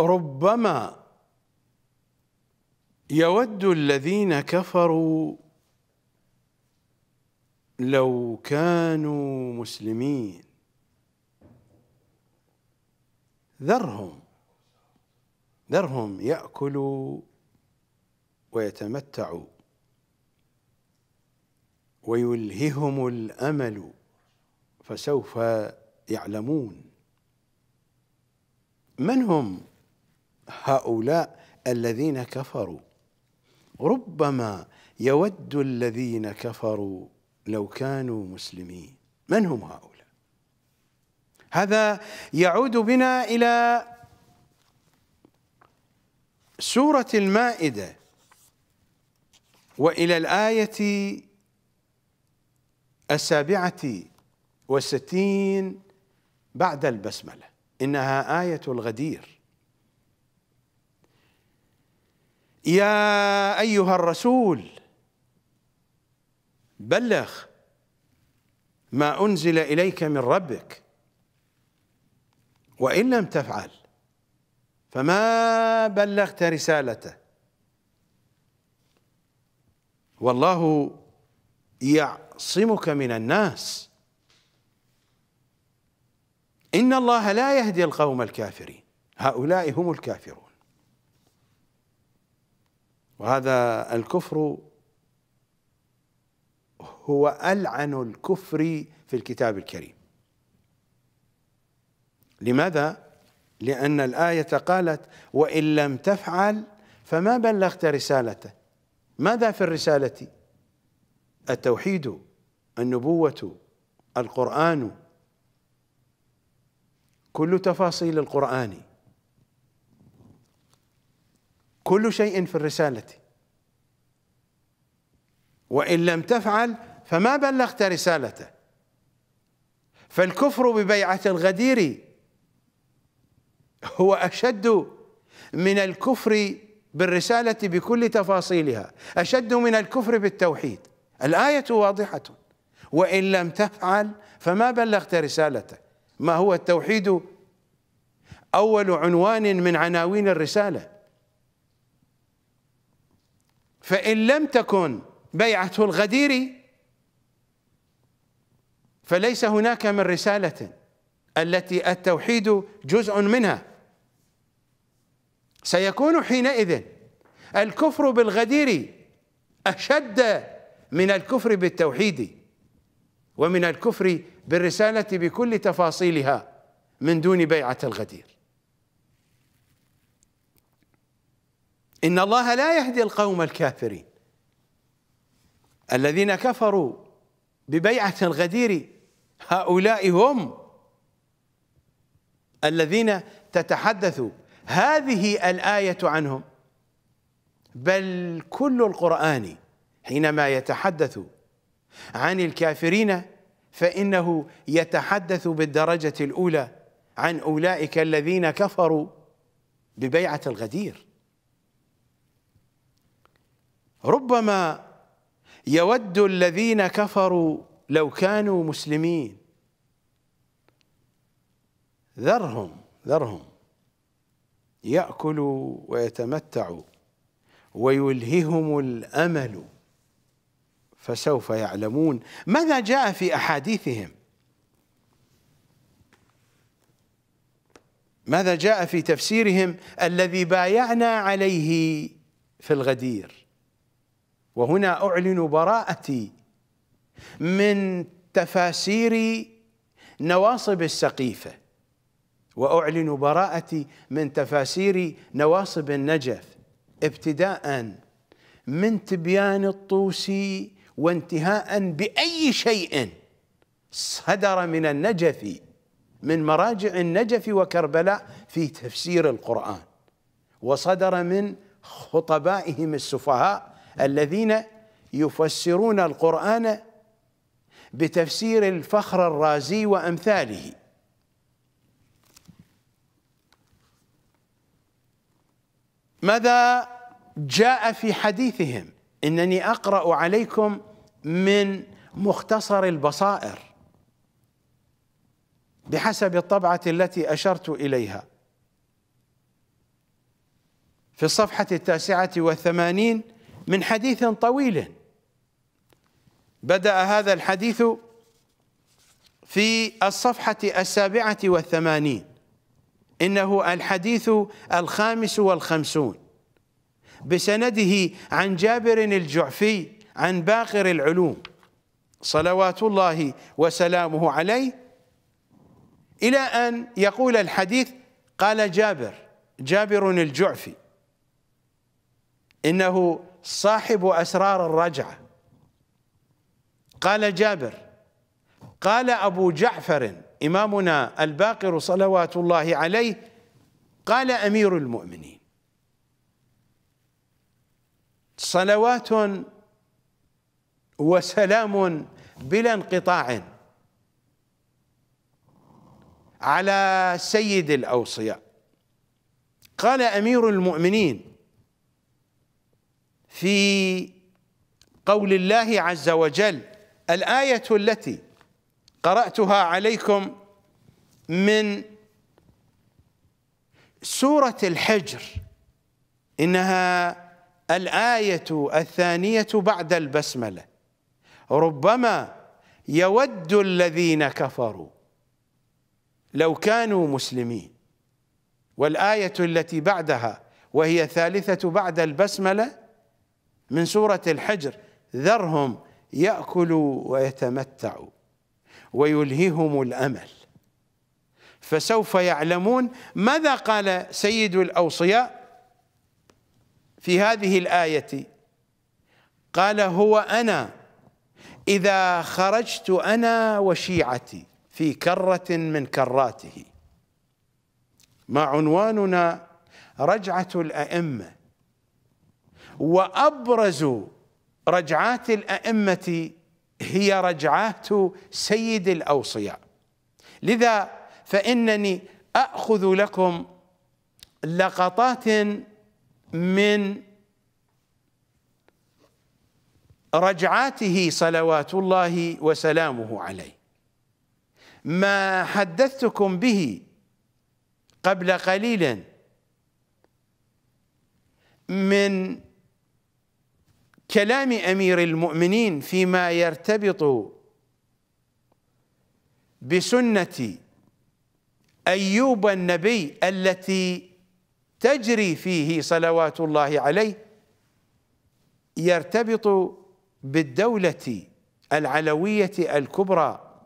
ربما يود الذين كفروا لو كانوا مسلمين ذرهم ذرهم ياكلوا ويتمتعوا ويلههم الامل فسوف يعلمون من هم هؤلاء الذين كفروا ربما يود الذين كفروا لو كانوا مسلمين من هم هؤلاء هذا يعود بنا الى سوره المائده والى الايه السابعه وستين بعد البسمله انها ايه الغدير يا ايها الرسول بلغ ما انزل اليك من ربك وان لم تفعل فما بلغت رسالته والله يعصمك من الناس ان الله لا يهدي القوم الكافرين هؤلاء هم الكافرون وهذا الكفر هو ألعن الكفر في الكتاب الكريم لماذا؟ لأن الآية قالت وإن لم تفعل فما بلغت رسالته ماذا في الرسالة؟ التوحيد النبوة القرآن كل تفاصيل القرآن كل شيء في الرسالة وإن لم تفعل فما بلغت رسالته فالكفر ببيعة الغدير هو أشد من الكفر بالرسالة بكل تفاصيلها أشد من الكفر بالتوحيد الآية واضحة وإن لم تفعل فما بلغت رسالته ما هو التوحيد أول عنوان من عناوين الرسالة فإن لم تكن بيعة الغدير فليس هناك من رسالة التي التوحيد جزء منها سيكون حينئذ الكفر بالغدير أشد من الكفر بالتوحيد ومن الكفر بالرسالة بكل تفاصيلها من دون بيعة الغدير إن الله لا يهدي القوم الكافرين الذين كفروا ببيعة الغدير هؤلاء هم الذين تتحدث هذه الآية عنهم بل كل القرآن حينما يتحدث عن الكافرين فإنه يتحدث بالدرجة الأولى عن أولئك الذين كفروا ببيعة الغدير ربما يود الذين كفروا لو كانوا مسلمين ذرهم ذرهم ياكلوا ويتمتعوا ويلههم الامل فسوف يعلمون ماذا جاء في احاديثهم ماذا جاء في تفسيرهم الذي بايعنا عليه في الغدير وهنا اعلن براءتي من تفاسير نواصب السقيفه واعلن براءتي من تفاسير نواصب النجف ابتداء من تبيان الطوسي وانتهاء باي شيء صدر من النجف من مراجع النجف وكربلاء في تفسير القران وصدر من خطبائهم السفهاء الذين يفسرون القرآن بتفسير الفخر الرازي وأمثاله ماذا جاء في حديثهم إنني أقرأ عليكم من مختصر البصائر بحسب الطبعة التي أشرت إليها في الصفحة التاسعة والثمانين من حديث طويل بدأ هذا الحديث في الصفحة السابعة والثمانين إنه الحديث الخامس والخمسون بسنده عن جابر الجعفي عن باقر العلوم صلوات الله وسلامه عليه إلى أن يقول الحديث قال جابر جابر الجعفي إنه صاحب أسرار الرجعة قال جابر قال أبو جعفر إمامنا الباقر صلوات الله عليه قال أمير المؤمنين صلوات وسلام بلا انقطاع على سيد الأوصياء قال أمير المؤمنين في قول الله عز وجل الآية التي قرأتها عليكم من سورة الحجر إنها الآية الثانية بعد البسملة ربما يود الذين كفروا لو كانوا مسلمين والآية التي بعدها وهي ثالثة بعد البسملة من سورة الحجر ذرهم يأكلوا ويتمتعوا ويلهيهم الأمل فسوف يعلمون ماذا قال سيد الأوصياء في هذه الآية قال هو أنا إذا خرجت أنا وشيعتي في كرة من كراته ما عنواننا رجعة الأئمة وأبرز رجعات الأئمة هي رجعات سيد الأوصياء لذا فإنني أخذ لكم لقطات من رجعاته صلوات الله وسلامه عليه ما حدثتكم به قبل قليل من كلام امير المؤمنين فيما يرتبط بسنه ايوب النبي التي تجري فيه صلوات الله عليه يرتبط بالدوله العلويه الكبرى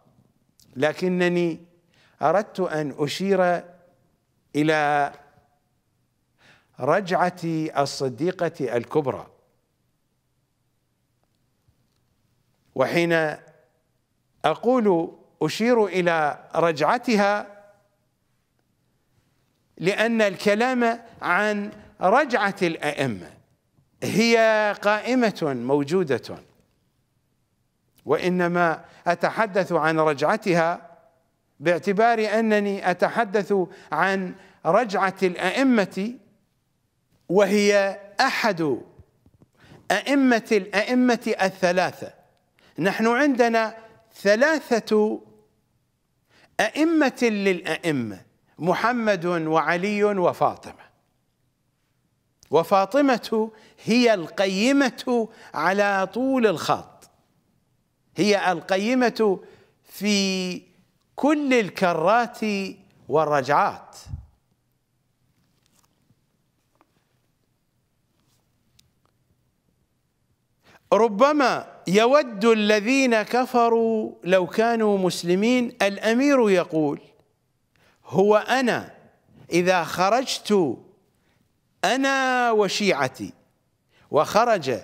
لكنني اردت ان اشير الى رجعه الصديقه الكبرى وحين اقول اشير الى رجعتها لان الكلام عن رجعه الائمه هي قائمه موجوده وانما اتحدث عن رجعتها باعتبار انني اتحدث عن رجعه الائمه وهي احد ائمه الائمه الثلاثه نحن عندنا ثلاثة أئمة للأئمة محمد وعلي وفاطمة وفاطمة هي القيمة على طول الخط هي القيمة في كل الكرات والرجعات ربما يود الذين كفروا لو كانوا مسلمين الأمير يقول هو أنا إذا خرجت أنا وشيعتي وخرج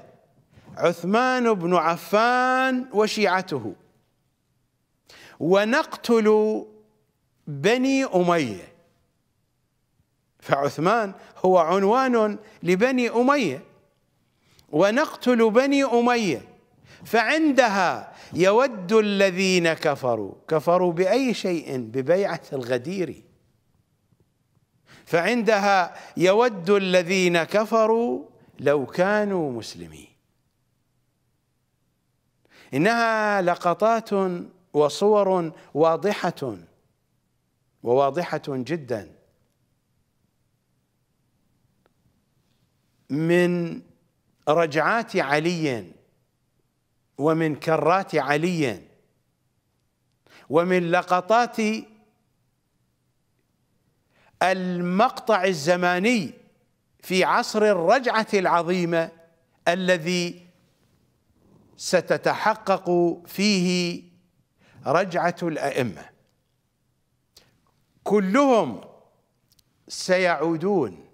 عثمان بن عفان وشيعته ونقتل بني أمية فعثمان هو عنوان لبني أمية ونقتل بني أمية فعندها يود الذين كفروا كفروا بأي شيء ببيعة الغدير فعندها يود الذين كفروا لو كانوا مسلمين إنها لقطات وصور واضحة وواضحة جدا من رجعات علي ومن كرات علي ومن لقطات المقطع الزماني في عصر الرجعة العظيمة الذي ستتحقق فيه رجعة الأئمة كلهم سيعودون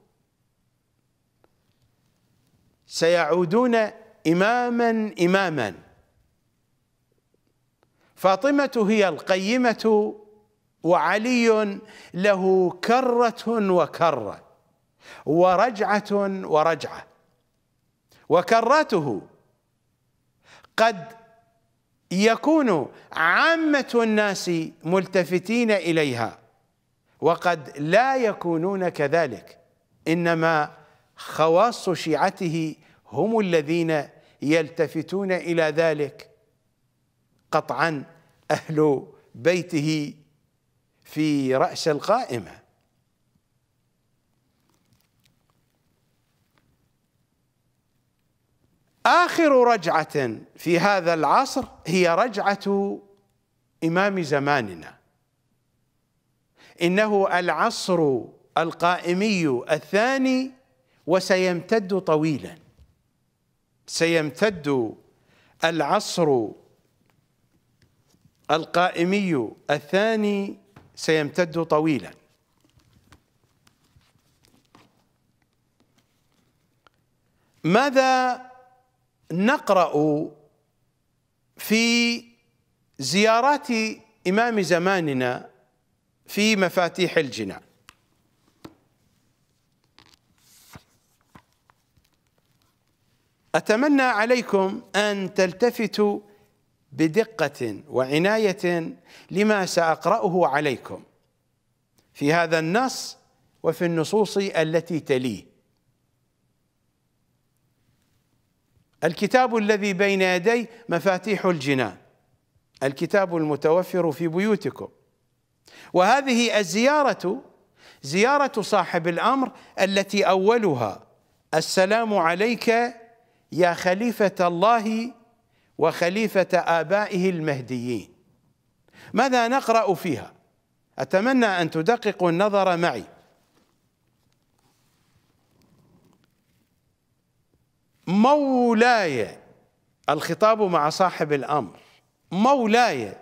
سيعودون إماما إماما فاطمة هي القيمة وعلي له كرة وكرة ورجعة ورجعة وكرته قد يكون عامة الناس ملتفتين إليها وقد لا يكونون كذلك إنما خواص شيعته هم الذين يلتفتون إلى ذلك قطعا أهل بيته في رأس القائمة آخر رجعة في هذا العصر هي رجعة إمام زماننا إنه العصر القائمي الثاني وسيمتد طويلا سيمتد العصر القائمي الثاني سيمتد طويلا ماذا نقرأ في زيارات إمام زماننا في مفاتيح الجنان أتمنى عليكم أن تلتفتوا بدقة وعناية لما سأقرأه عليكم في هذا النص وفي النصوص التي تليه الكتاب الذي بين يدي مفاتيح الجنان الكتاب المتوفر في بيوتكم وهذه الزيارة زيارة صاحب الأمر التي أولها السلام عليك يا خليفة الله وخليفة آبائه المهديين ماذا نقرأ فيها أتمنى أن تدققوا النظر معي مولاي الخطاب مع صاحب الأمر مولاي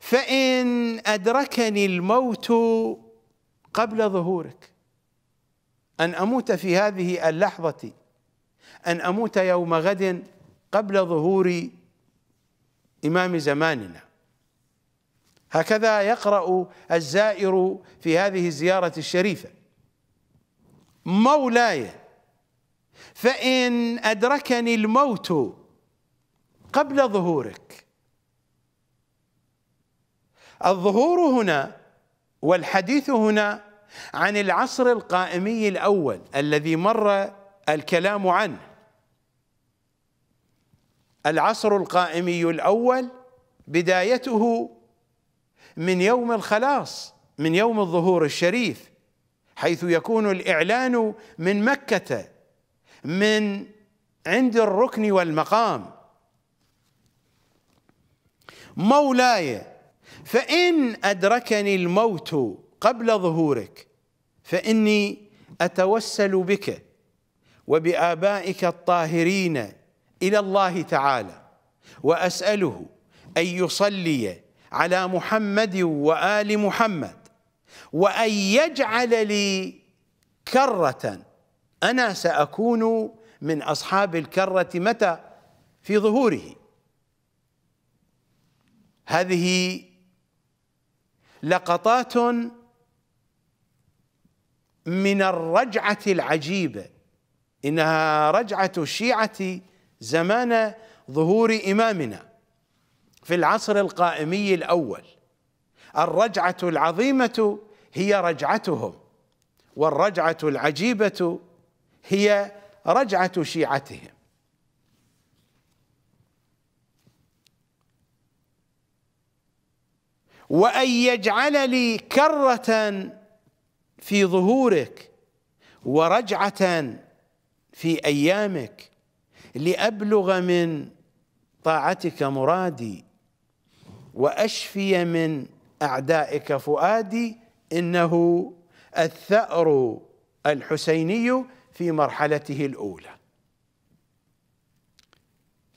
فإن أدركني الموت قبل ظهورك أن أموت في هذه اللحظة أن أموت يوم غد قبل ظهور إمام زماننا هكذا يقرأ الزائر في هذه الزيارة الشريفة مولاي فإن أدركني الموت قبل ظهورك الظهور هنا والحديث هنا عن العصر القائمي الأول الذي مر الكلام عنه العصر القائمي الاول بدايته من يوم الخلاص من يوم الظهور الشريف حيث يكون الاعلان من مكه من عند الركن والمقام مولاي فان ادركني الموت قبل ظهورك فاني اتوسل بك وبابائك الطاهرين إلى الله تعالى وأسأله أن يصلي على محمد وآل محمد وأن يجعل لي كرة أنا سأكون من أصحاب الكرة متى في ظهوره هذه لقطات من الرجعة العجيبة إنها رجعة الشيعة زمان ظهور إمامنا في العصر القائمي الأول الرجعة العظيمة هي رجعتهم والرجعة العجيبة هي رجعة شيعتهم وأن يجعل لي كرة في ظهورك ورجعة في أيامك لأبلغ من طاعتك مرادي وأشفي من أعدائك فؤادي إنه الثأر الحسيني في مرحلته الأولى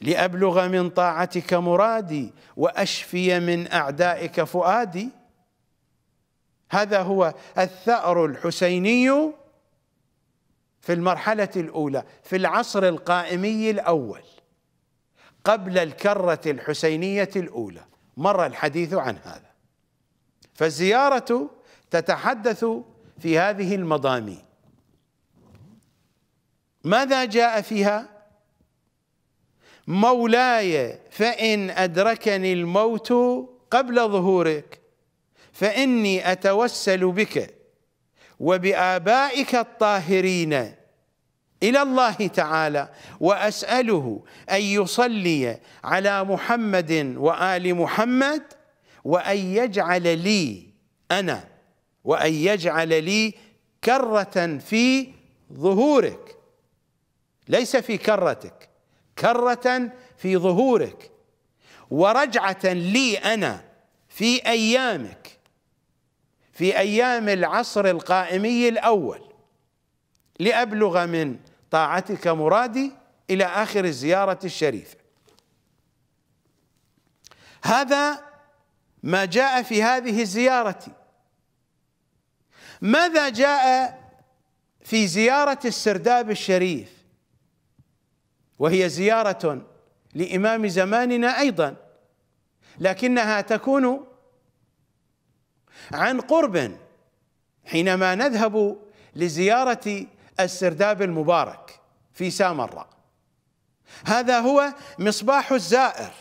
لأبلغ من طاعتك مرادي وأشفي من أعدائك فؤادي هذا هو الثأر الحسيني في المرحلة الأولى في العصر القائمي الأول قبل الكرة الحسينية الأولى مر الحديث عن هذا فالزيارة تتحدث في هذه المضامين ماذا جاء فيها مولاي فإن أدركني الموت قبل ظهورك فإني أتوسل بك وبآبائك الطاهرين إلى الله تعالى وأسأله أن يصلي على محمد وآل محمد وأن يجعل لي أنا وأن يجعل لي كرة في ظهورك ليس في كرتك كرة في ظهورك ورجعة لي أنا في أيامك في ايام العصر القائمي الاول لابلغ من طاعتك مرادي الى اخر الزياره الشريفه هذا ما جاء في هذه الزياره ماذا جاء في زياره السرداب الشريف وهي زياره لامام زماننا ايضا لكنها تكون عن قرب حينما نذهب لزيارة السرداب المبارك في سامراء هذا هو مصباح الزائر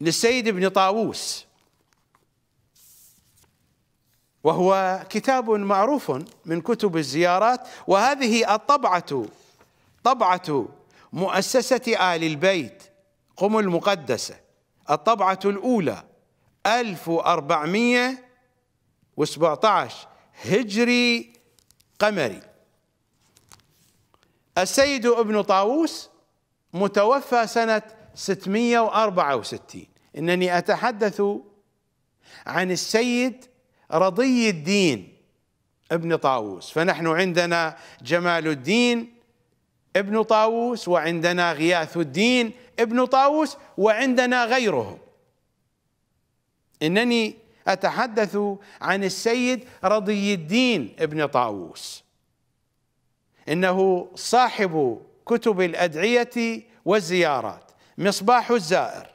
للسيد ابن طاووس وهو كتاب معروف من كتب الزيارات وهذه الطبعة طبعة مؤسسة آل البيت قم المقدسة الطبعة الأولى 1417 هجري قمري السيد ابن طاووس متوفى سنة 664 إنني أتحدث عن السيد رضي الدين ابن طاووس فنحن عندنا جمال الدين ابن طاووس وعندنا غياث الدين ابن طاووس وعندنا غيره انني اتحدث عن السيد رضي الدين ابن طاووس انه صاحب كتب الادعيه والزيارات مصباح الزائر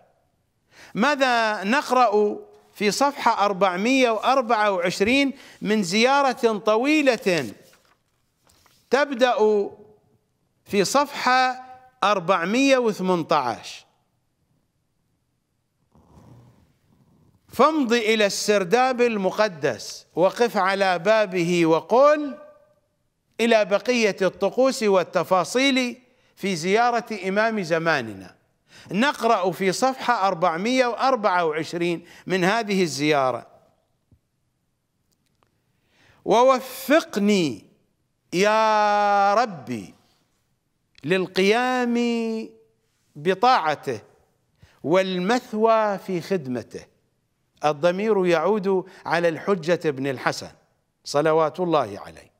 ماذا نقرا في صفحه 424 من زياره طويله تبدا في صفحة 418 فامض إلى السرداب المقدس وقف على بابه وقل إلى بقية الطقوس والتفاصيل في زيارة إمام زماننا نقرأ في صفحة 424 من هذه الزيارة ووفقني يا ربي للقيام بطاعته والمثوى في خدمته الضمير يعود على الحجة بن الحسن صلوات الله عليه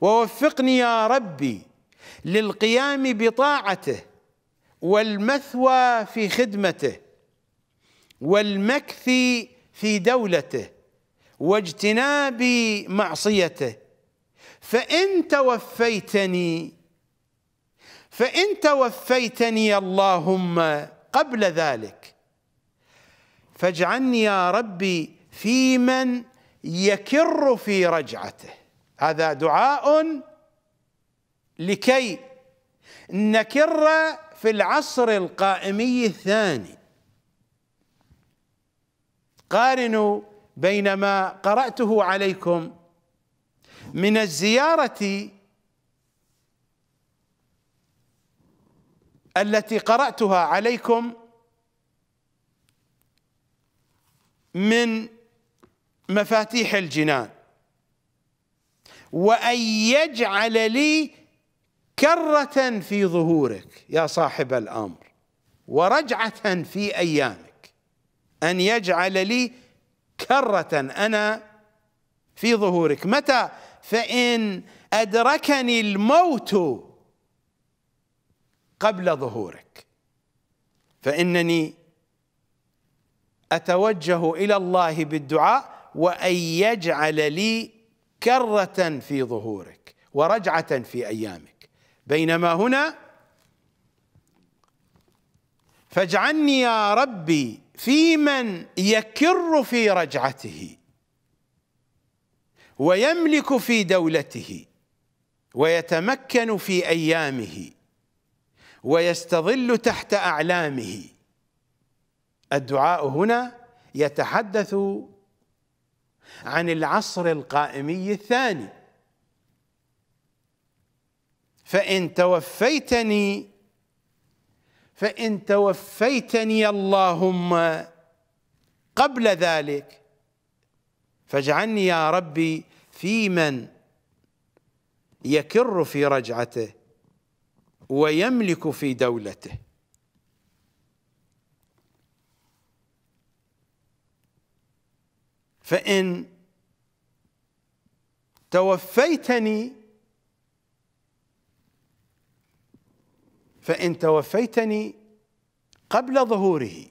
ووفقني يا ربي للقيام بطاعته والمثوى في خدمته والمكث في دولته واجتناب معصيته فإن توفيتني فإن توفيتني اللهم قبل ذلك فاجعلني يا ربي في من يكر في رجعته هذا دعاء لكي نكر في العصر القائمي الثاني قارنوا بين ما قرأته عليكم من الزيارة التي قرأتها عليكم من مفاتيح الجنان وأن يجعل لي كرة في ظهورك يا صاحب الأمر ورجعة في أيامك أن يجعل لي كرة أنا في ظهورك متى فإن أدركني الموت قبل ظهورك فانني اتوجه الى الله بالدعاء وان يجعل لي كره في ظهورك ورجعه في ايامك بينما هنا فاجعلني يا ربي فيمن يكر في رجعته ويملك في دولته ويتمكن في ايامه ويستظل تحت أعلامه الدعاء هنا يتحدث عن العصر القائمي الثاني فإن توفيتني فإن توفيتني اللهم قبل ذلك فاجعلني يا ربي في من يكر في رجعته ويملك في دولته فإن توفيتني فإن توفيتني قبل ظهوره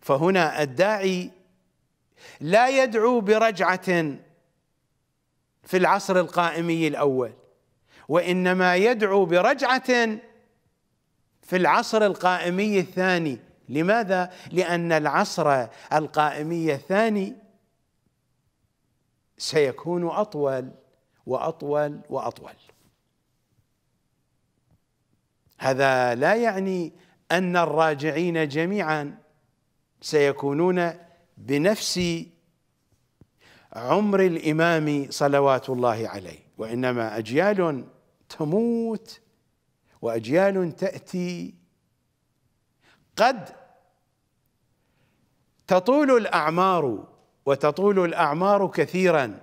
فهنا الداعي لا يدعو برجعة في العصر القائمي الأول وانما يدعو برجعه في العصر القائمي الثاني لماذا لان العصر القائمي الثاني سيكون اطول واطول واطول هذا لا يعني ان الراجعين جميعا سيكونون بنفس عمر الامام صلوات الله عليه وانما اجيال تموت واجيال تاتي قد تطول الاعمار وتطول الاعمار كثيرا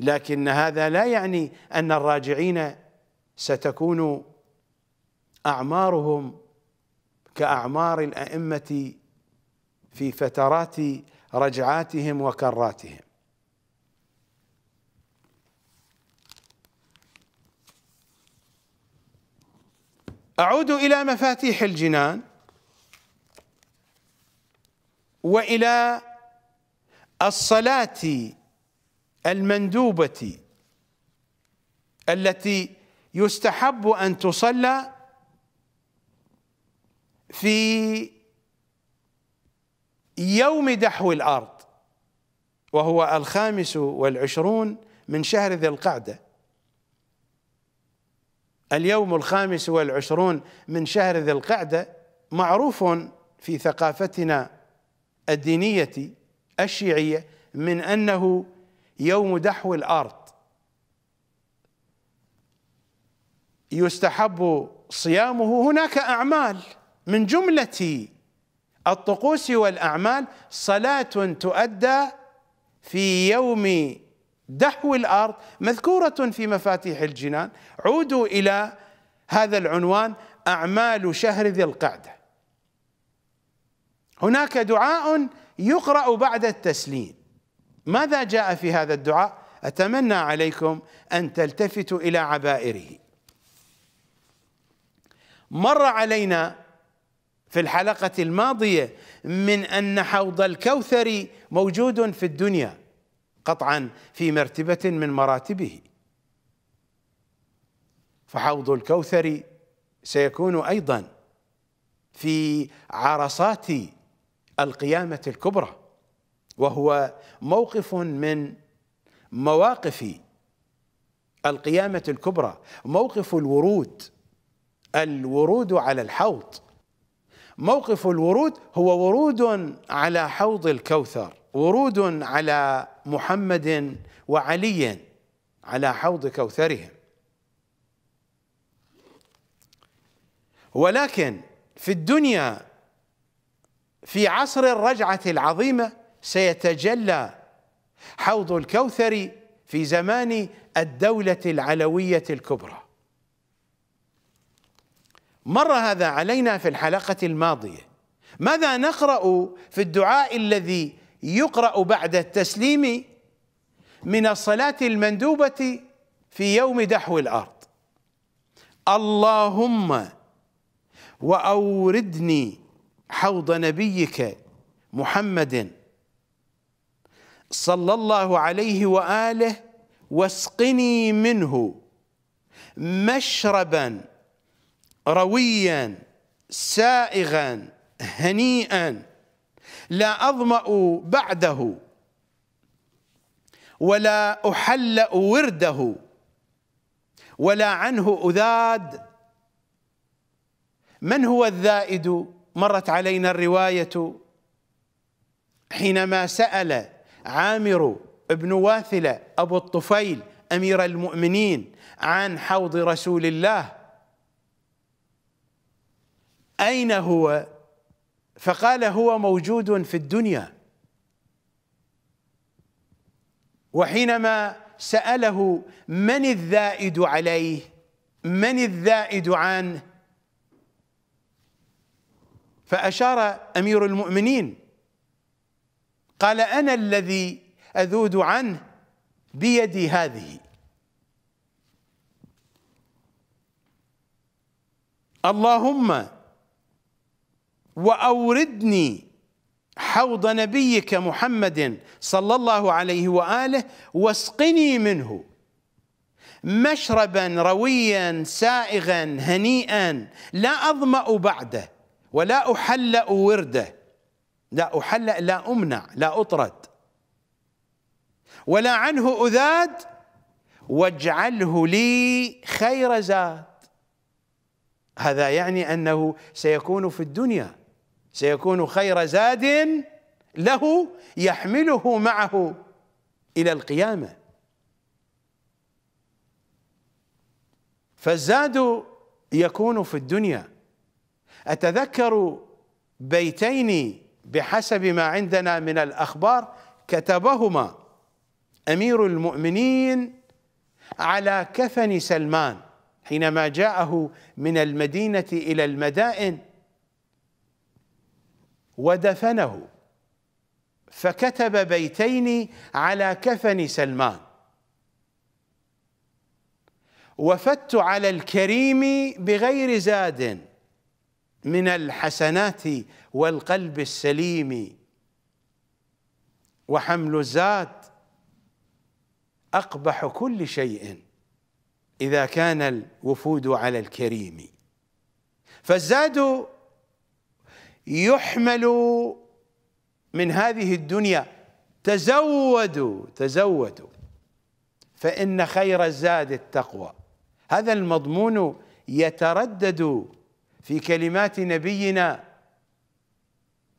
لكن هذا لا يعني ان الراجعين ستكون اعمارهم كاعمار الائمه في فترات رجعاتهم وكراتهم أعود إلى مفاتيح الجنان وإلى الصلاة المندوبة التي يستحب أن تصلى في يوم دحو الأرض وهو الخامس والعشرون من شهر ذي القعدة اليوم الخامس والعشرون من شهر ذي القعدة معروف في ثقافتنا الدينية الشيعية من أنه يوم دحو الأرض يستحب صيامه هناك أعمال من جملة الطقوس والأعمال صلاة تؤدى في يوم دحو الارض مذكوره في مفاتيح الجنان عودوا الى هذا العنوان اعمال شهر ذي القعده هناك دعاء يقرا بعد التسليم ماذا جاء في هذا الدعاء اتمنى عليكم ان تلتفتوا الى عبائره مر علينا في الحلقه الماضيه من ان حوض الكوثر موجود في الدنيا قطعا في مرتبة من مراتبه فحوض الكوثر سيكون أيضا في عرصات القيامة الكبرى وهو موقف من مواقف القيامة الكبرى موقف الورود الورود على الحوض موقف الورود هو ورود على حوض الكوثر ورود على محمد وعلي على حوض كوثرهم ولكن في الدنيا في عصر الرجعة العظيمة سيتجلى حوض الكوثر في زمان الدولة العلوية الكبرى مر هذا علينا في الحلقة الماضية ماذا نقرأ في الدعاء الذي يقرأ بعد التسليم من الصلاة المندوبة في يوم دحو الأرض اللهم وأوردني حوض نبيك محمد صلى الله عليه وآله واسقني منه مشربا رويا سائغا هنيئا لا أظمأ بعده ولا أحلأ ورده ولا عنه أذاد من هو الذائد مرت علينا الرواية حينما سأل عامر بن واثلة أبو الطفيل أمير المؤمنين عن حوض رسول الله أين هو فقال هو موجود في الدنيا وحينما سأله من الذائد عليه من الذائد عنه فأشار أمير المؤمنين قال أنا الذي أذود عنه بيدي هذه اللهم وأوردني حوض نبيك محمد صلى الله عليه وآله واسقني منه مشربا رويا سائغا هنيئا لا أظمأ بعده ولا أحلأ ورده لا أحلأ لا أمنع لا أطرد ولا عنه أذاد واجعله لي خير زاد هذا يعني أنه سيكون في الدنيا سيكون خير زاد له يحمله معه إلى القيامة فالزاد يكون في الدنيا أتذكر بيتين بحسب ما عندنا من الأخبار كتبهما أمير المؤمنين على كفن سلمان حينما جاءه من المدينة إلى المدائن ودفنه فكتب بيتين على كفن سلمان وفدت على الكريم بغير زاد من الحسنات والقلب السليم وحمل الزاد أقبح كل شيء إذا كان الوفود على الكريم فالزاد يحمل من هذه الدنيا تزودوا تزودوا فإن خير الزاد التقوى هذا المضمون يتردد في كلمات نبينا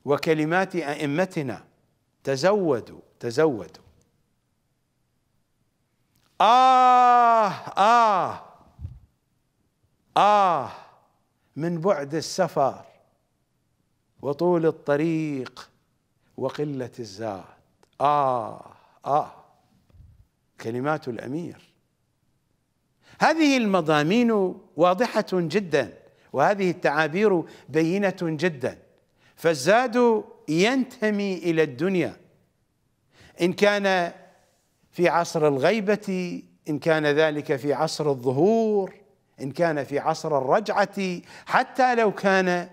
وكلمات أئمتنا تزودوا تزودوا آه آه آه من بعد السفر وطول الطريق وقلة الزاد آه آه كلمات الأمير هذه المضامين واضحة جدا وهذه التعابير بينة جدا فالزاد ينتمي إلى الدنيا إن كان في عصر الغيبة إن كان ذلك في عصر الظهور إن كان في عصر الرجعة حتى لو كان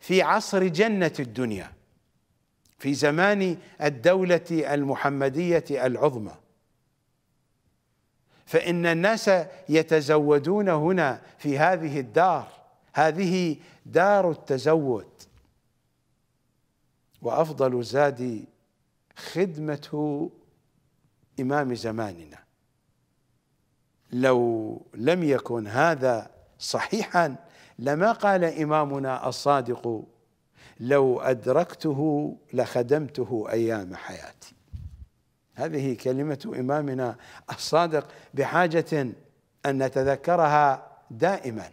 في عصر جنة الدنيا في زمان الدولة المحمدية العظمى فإن الناس يتزودون هنا في هذه الدار هذه دار التزود وأفضل الزاد خدمة إمام زماننا لو لم يكن هذا صحيحا لما قال إمامنا الصادق لو أدركته لخدمته أيام حياتي هذه كلمة إمامنا الصادق بحاجة أن نتذكرها دائما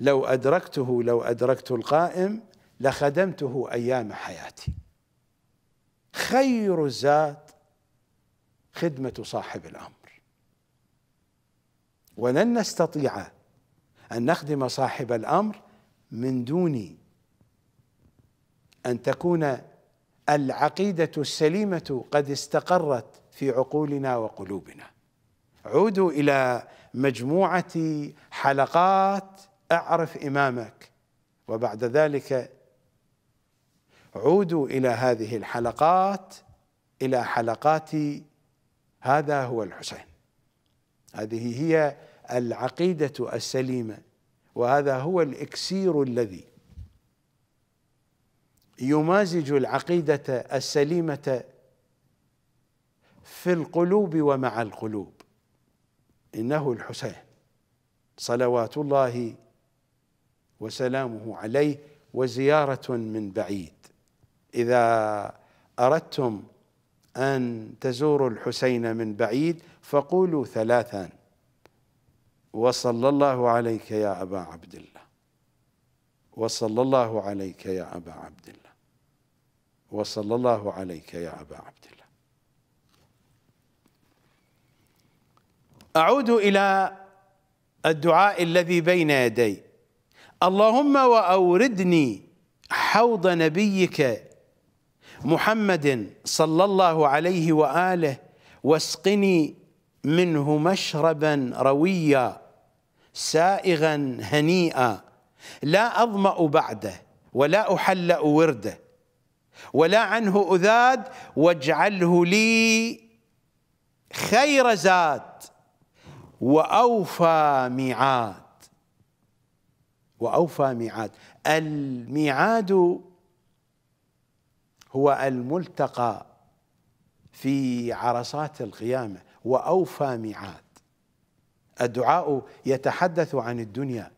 لو أدركته لو أدركت القائم لخدمته أيام حياتي خير الزاد خدمة صاحب الأمر ولن نستطيع ان نخدم صاحب الامر من دون ان تكون العقيده السليمه قد استقرت في عقولنا وقلوبنا عودوا الى مجموعه حلقات اعرف امامك وبعد ذلك عودوا الى هذه الحلقات الى حلقات هذا هو الحسين هذه هي العقيدة السليمة وهذا هو الإكسير الذي يمازج العقيدة السليمة في القلوب ومع القلوب إنه الحسين صلوات الله وسلامه عليه وزيارة من بعيد إذا أردتم أن تزوروا الحسين من بعيد فقولوا ثلاثا وصلى الله عليك يا أبا عبد الله وصلى الله عليك يا أبا عبد الله وصلى الله عليك يا أبا عبد الله أعود إلى الدعاء الذي بين يدي اللهم وأوردني حوض نبيك محمد صلى الله عليه وآله واسقني منه مشربا رويا سائغا هنيئا لا أظمأ بعده ولا أحلأ ورده ولا عنه أذاد واجعله لي خير زاد وأوفى ميعاد وأوفى ميعاد الميعاد هو الملتقى في عرصات القيامة وأوفى ميعاد الدعاء يتحدث عن الدنيا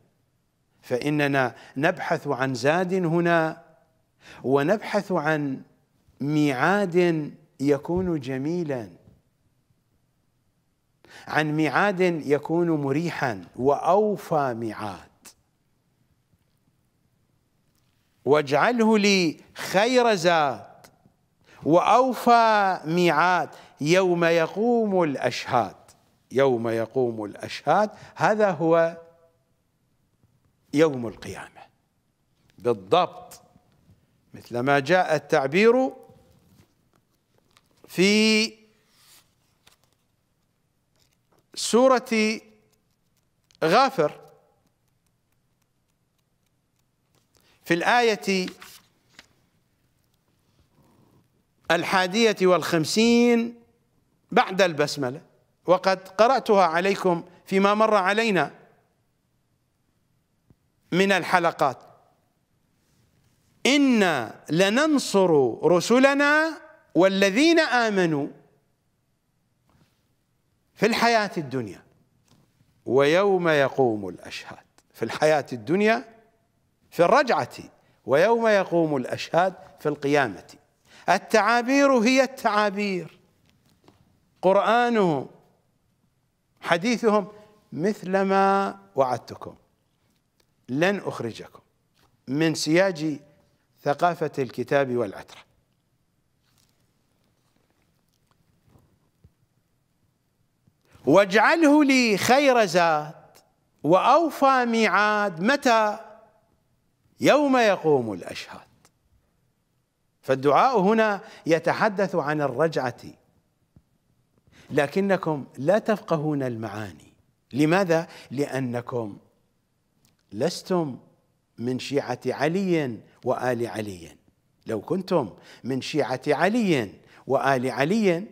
فإننا نبحث عن زاد هنا ونبحث عن ميعاد يكون جميلا عن ميعاد يكون مريحا وأوفى ميعاد واجعله لي خير زاد وأوفى ميعاد يوم يقوم الأشهاد يوم يقوم الأشهاد هذا هو يوم القيامة بالضبط مثل ما جاء التعبير في سورة غافر في الآية الحادية والخمسين بعد البسملة وقد قرأتها عليكم فيما مر علينا من الحلقات إنا لننصر رسلنا والذين آمنوا في الحياة الدنيا ويوم يقوم الأشهاد في الحياة الدنيا في الرجعة ويوم يقوم الأشهاد في القيامة التعابير هي التعابير قرآنه حديثهم مثل ما وعدتكم لن أخرجكم من سياج ثقافة الكتاب والعترة واجعله لي خير زاد وأوفى ميعاد متى يوم يقوم الأشهاد فالدعاء هنا يتحدث عن الرجعة لكنكم لا تفقهون المعاني لماذا؟ لأنكم لستم من شيعة علي وآل علي لو كنتم من شيعة علي وآل علي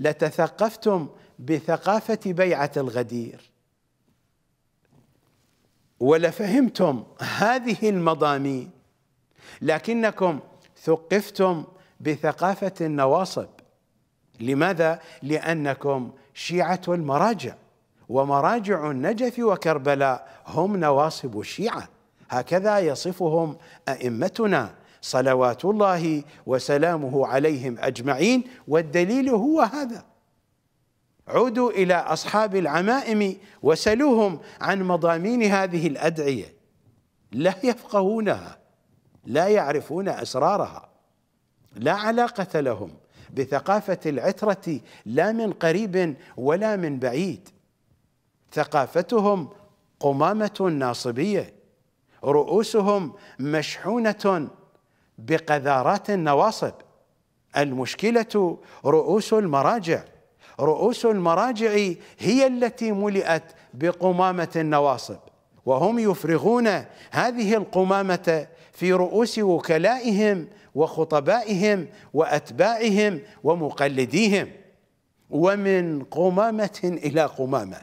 لتثقفتم بثقافة بيعة الغدير ولفهمتم هذه المضامين لكنكم ثقفتم بثقافة النواصب لماذا؟ لأنكم شيعة المراجع ومراجع النجف وكربلاء هم نواصب الشيعة هكذا يصفهم أئمتنا صلوات الله وسلامه عليهم أجمعين والدليل هو هذا عودوا إلى أصحاب العمائم وسلوهم عن مضامين هذه الأدعية لا يفقهونها لا يعرفون أسرارها لا علاقة لهم بثقافه العتره لا من قريب ولا من بعيد ثقافتهم قمامه ناصبيه رؤوسهم مشحونه بقذارات النواصب المشكله رؤوس المراجع رؤوس المراجع هي التي ملئت بقمامه النواصب وهم يفرغون هذه القمامه في رؤوس وكلائهم وخطبائهم واتباعهم ومقلديهم ومن قمامه الى قمامه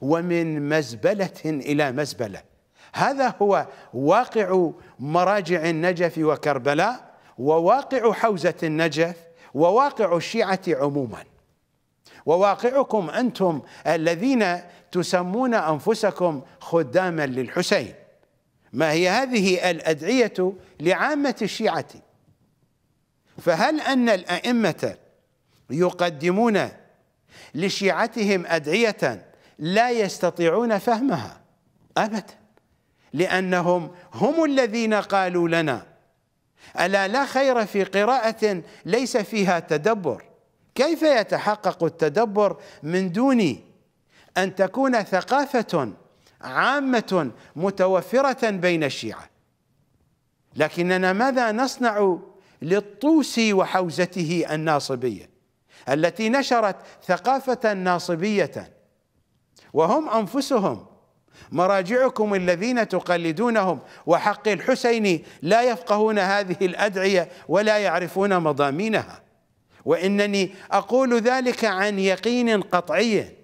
ومن مزبله الى مزبله هذا هو واقع مراجع النجف وكربلاء وواقع حوزه النجف وواقع الشيعه عموما وواقعكم انتم الذين تسمون انفسكم خداما للحسين ما هي هذه الادعيه لعامه الشيعه فهل أن الأئمة يقدمون لشيعتهم أدعية لا يستطيعون فهمها أبدا لأنهم هم الذين قالوا لنا ألا لا خير في قراءة ليس فيها تدبر كيف يتحقق التدبر من دون أن تكون ثقافة عامة متوفرة بين الشيعة لكننا ماذا نصنع للطوسي وحوزته الناصبيه التي نشرت ثقافه ناصبيه وهم انفسهم مراجعكم الذين تقلدونهم وحق الحسين لا يفقهون هذه الادعيه ولا يعرفون مضامينها وانني اقول ذلك عن يقين قطعي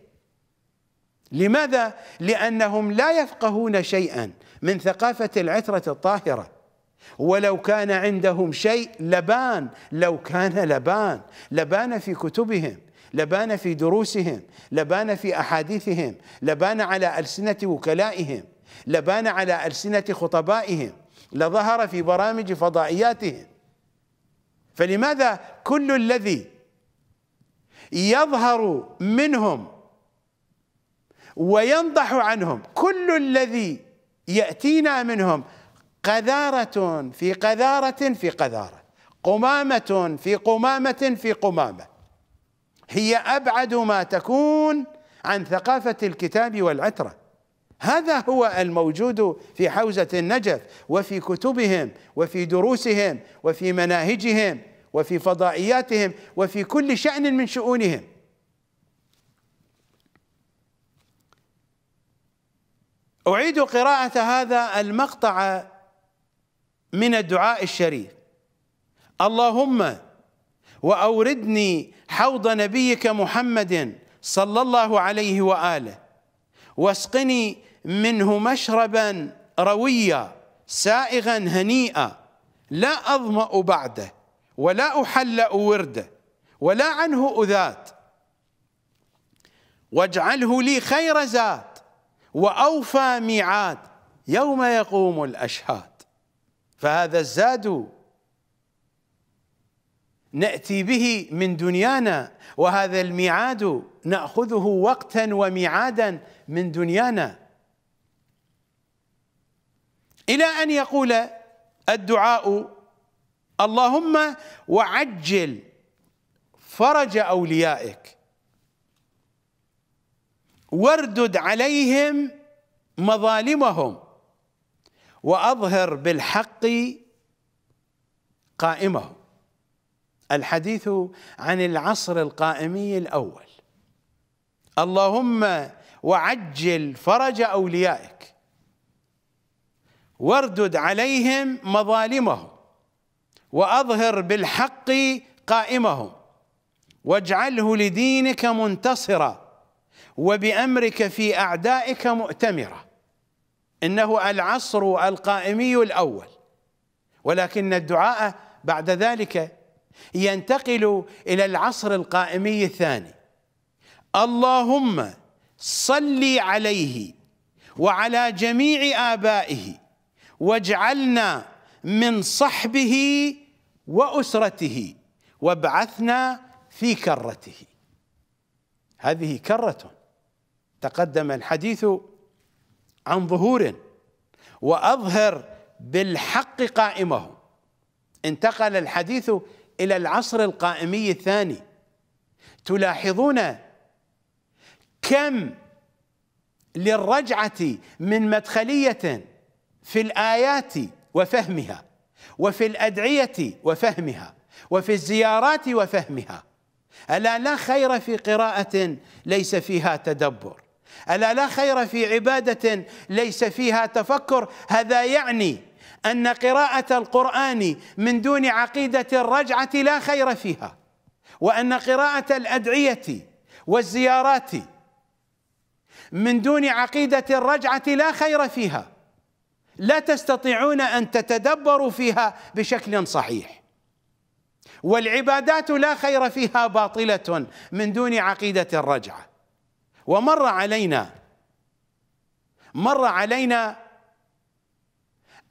لماذا لانهم لا يفقهون شيئا من ثقافه العتره الطاهره ولو كان عندهم شيء لبان لو كان لبان لبان في كتبهم لبان في دروسهم لبان في أحاديثهم لبان على ألسنة وكلائهم لبان على ألسنة خطبائهم لظهر في برامج فضائياتهم فلماذا كل الذي يظهر منهم وينضح عنهم كل الذي يأتينا منهم قذارة في قذارة في قذارة قمامة في قمامة في قمامة هي أبعد ما تكون عن ثقافة الكتاب والعترة هذا هو الموجود في حوزة النجف وفي كتبهم وفي دروسهم وفي مناهجهم وفي فضائياتهم وفي كل شأن من شؤونهم أعيد قراءة هذا المقطع من الدعاء الشريف اللهم واوردني حوض نبيك محمد صلى الله عليه واله واسقني منه مشربا رويا سائغا هنيئا لا اظمأ بعده ولا احلأ ورده ولا عنه اذات واجعله لي خير زاد واوفى ميعاد يوم يقوم الاشهاد فهذا الزاد ناتي به من دنيانا وهذا الميعاد ناخذه وقتا وميعادا من دنيانا الى ان يقول الدعاء اللهم وعجل فرج اوليائك واردد عليهم مظالمهم وأظهر بالحق قائمه الحديث عن العصر القائمي الأول اللهم وعجل فرج أوليائك واردد عليهم مظالمهم وأظهر بالحق قائمهم واجعله لدينك منتصرا وبأمرك في أعدائك مؤتمرا إنه العصر القائمي الأول ولكن الدعاء بعد ذلك ينتقل إلى العصر القائمي الثاني اللهم صل عليه وعلى جميع آبائه واجعلنا من صحبه وأسرته وابعثنا في كرته هذه كرة تقدم الحديث عن ظهور وأظهر بالحق قائمه انتقل الحديث إلى العصر القائمي الثاني تلاحظون كم للرجعة من مدخلية في الآيات وفهمها وفي الأدعية وفهمها وفي الزيارات وفهمها ألا لا خير في قراءة ليس فيها تدبر ألا لا خير في عبادة ليس فيها تفكر هذا يعني أن قراءة القرآن من دون عقيدة الرجعة لا خير فيها وأن قراءة الأدعية والزيارات من دون عقيدة الرجعة لا خير فيها لا تستطيعون أن تتدبروا فيها بشكل صحيح والعبادات لا خير فيها باطلة من دون عقيدة الرجعه ومر علينا مر علينا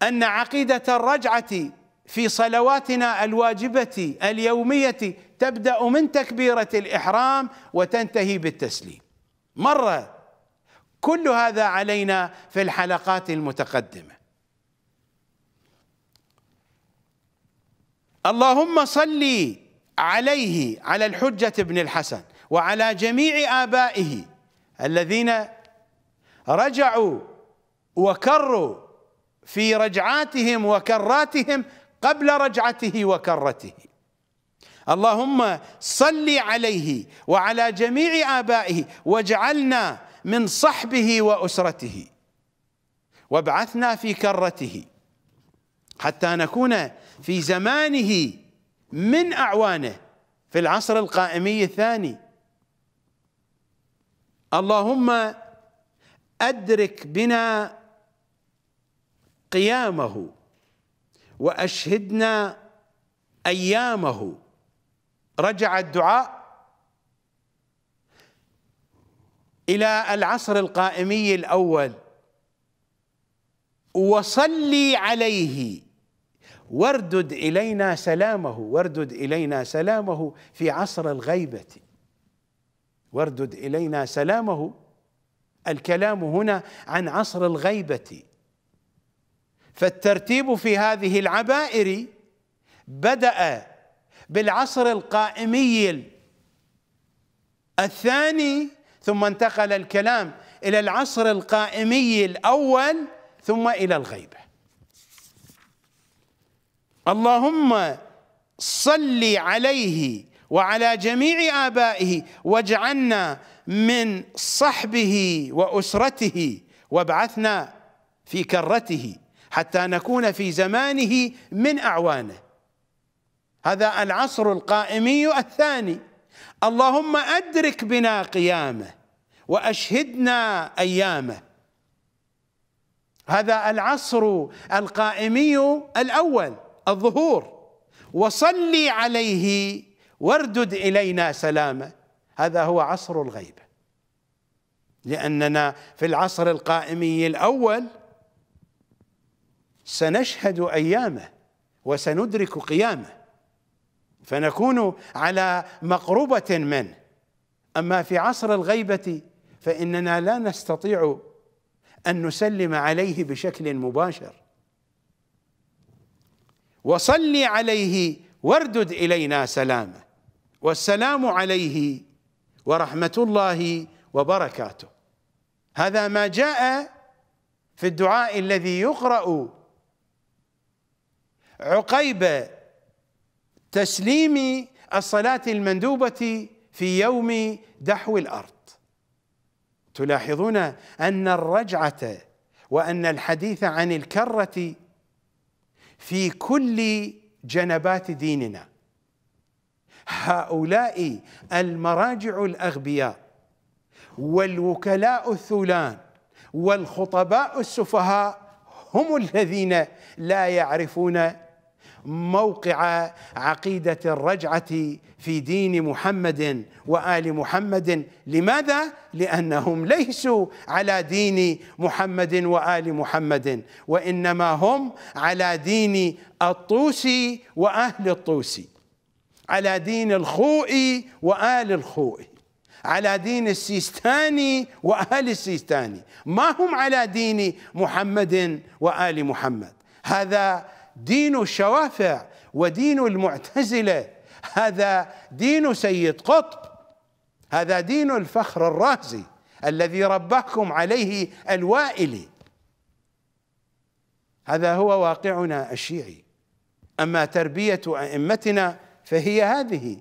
أن عقيدة الرجعة في صلواتنا الواجبة اليومية تبدأ من تكبيرة الإحرام وتنتهي بالتسليم مر كل هذا علينا في الحلقات المتقدمة اللهم صل عليه على الحجة بن الحسن وعلى جميع آبائه الذين رجعوا وكروا في رجعاتهم وكراتهم قبل رجعته وكرته اللهم صل عليه وعلى جميع آبائه واجعلنا من صحبه وأسرته وابعثنا في كرته حتى نكون في زمانه من أعوانه في العصر القائمي الثاني اللهم ادرك بنا قيامه واشهدنا ايامه رجع الدعاء الى العصر القائمي الاول وصلي عليه واردد الينا سلامه واردد الينا سلامه في عصر الغيبه واردد الينا سلامه الكلام هنا عن عصر الغيبه فالترتيب في هذه العبائر بدا بالعصر القائمي الثاني ثم انتقل الكلام الى العصر القائمي الاول ثم الى الغيبه اللهم صل عليه وعلى جميع آبائه واجعلنا من صحبه وأسرته وابعثنا في كرته حتى نكون في زمانه من أعوانه هذا العصر القائمي الثاني اللهم أدرك بنا قيامه وأشهدنا أيامه هذا العصر القائمي الأول الظهور وصلي عليه واردد إلينا سلامه هذا هو عصر الغيبة لأننا في العصر القائمي الأول سنشهد أيامه وسندرك قيامه فنكون على مقربة منه أما في عصر الغيبة فإننا لا نستطيع أن نسلم عليه بشكل مباشر وصل عليه واردد إلينا سلامه والسلام عليه ورحمة الله وبركاته هذا ما جاء في الدعاء الذي يقرأ عقيب تسليم الصلاة المندوبة في يوم دحو الأرض تلاحظون أن الرجعة وأن الحديث عن الكرة في كل جنبات ديننا هؤلاء المراجع الاغبياء والوكلاء الثولان والخطباء السفهاء هم الذين لا يعرفون موقع عقيده الرجعه في دين محمد وال محمد لماذا لانهم ليسوا على دين محمد وال محمد وانما هم على دين الطوسي واهل الطوسي على دين الخوئي وآل الخوئي على دين السيستاني وآل السيستاني ما هم على دين محمد وآل محمد هذا دين الشوافع ودين المعتزلة هذا دين سيد قطب هذا دين الفخر الرازي الذي ربكم عليه الوائلي هذا هو واقعنا الشيعي أما تربية أئمتنا فهي هذه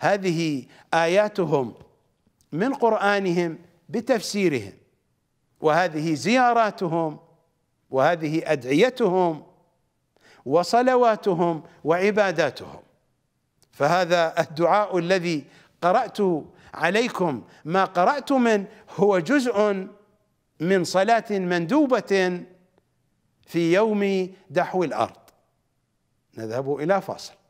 هذه آياتهم من قرآنهم بتفسيرهم وهذه زياراتهم وهذه أدعيتهم وصلواتهم وعباداتهم فهذا الدعاء الذي قرات عليكم ما قرأت من هو جزء من صلاة مندوبة في يوم دحو الأرض نذهب إلى فاصل